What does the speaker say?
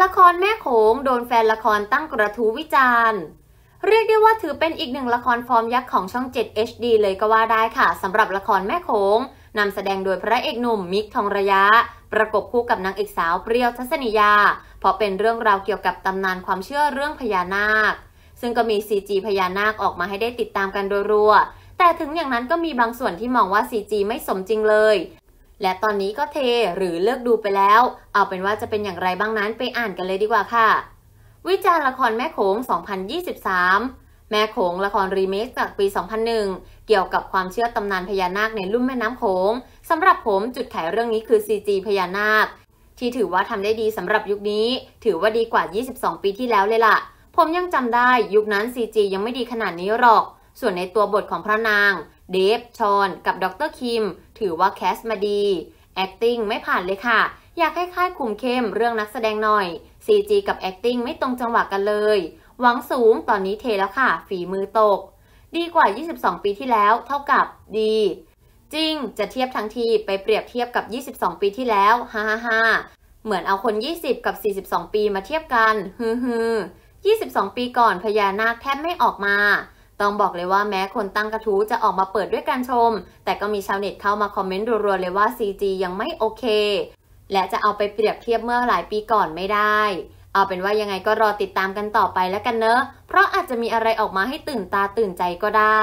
ละครแม่โขงโดนแฟนละครตั้งกระทู้วิจารณ์เรียกได้ว่าถือเป็นอีกหนึ่งละครฟอร์มยักษ์ของช่อง 7 HD เลยก็ว่าได้ค่ะสำหรับละครแม่โขงนำแสดงโดยพระเอกหนุ่มมิกทองระยะ ประกบคู่กับนางเอกสาวเปรี้ยวทัศนียา เพราะเป็นเรื่องราวเกี่ยวกับตำนานความเชื่อเรื่องพญานาค ซึ่งก็มี CG พญานาคออกมาให้ได้ติดตามกันรัวๆแต่ถึงอย่างนั้นก็มีบางส่วนที่มองว่า CG ไม่สมจริงเลยและตอนนี้ก็เทหรือเลิกดูไปแล้ว เอาเป็นว่าจะเป็นอย่างไรบ้างนั้นไปอ่านกันเลยดีกว่าค่ะ วิจารณ์ละครแม่โขง 2023 แม่โขงละครรีเมคจากปี 2001 เกี่ยวกับความเชื่อตำนานพญานาคในลุ่มแม่น้ำโขงสำหรับผมจุดขายเรื่องนี้คือ CG พญานาคที่ถือว่าทำได้ดีสำหรับยุคนี้ ถือว่าดีกว่า 22 ปีที่แล้วเลยละ่ะ ผมยังจำได้ ยุคนั้น CG ยังไม่ดีขนาดนี้หรอก ส่วนในตัวบทของพระนาง เดฟชอนกับดรคิมถือว่าแคสมาดี acting ไม่ผ่านเลยค่ะ อยากให้ค่ายคุมเข้มเรื่องนักแสดงหน่อย CG กับ acting ไม่ตรงจังหวะกันเลย หวังสูง ตอนนี้เทแล้วค่ะ ฝีมือตก ดีกว่า 22 ปีที่แล้ว เท่ากับดี จริงจะเทียบทั้งทีไปเปรียบเทียบกับ 22 ปีที่แล้ว ฮ่าฮ่าเหมือนเอาคน 20 กับ 42 ปีมาเทียบกันฮือฮือ22 ปีก่อนพญานาคแทบไม่ออกมาต้องบอกเลยว่าแม้คนตั้งกระทู้จะออกมาเปิดด้วยการชม แต่ก็มีชาวเน็ตเข้ามาคอมเมนต์รัวๆเลยว่า CG ยังไม่โอเค และจะเอาไปเปรียบเทียบเมื่อหลายปีก่อนไม่ได้ เอาเป็นว่ายังไงก็รอติดตามกันต่อไปแล้วกันเนอะ เพราะอาจจะมีอะไรออกมาให้ตื่นตาตื่นใจก็ได้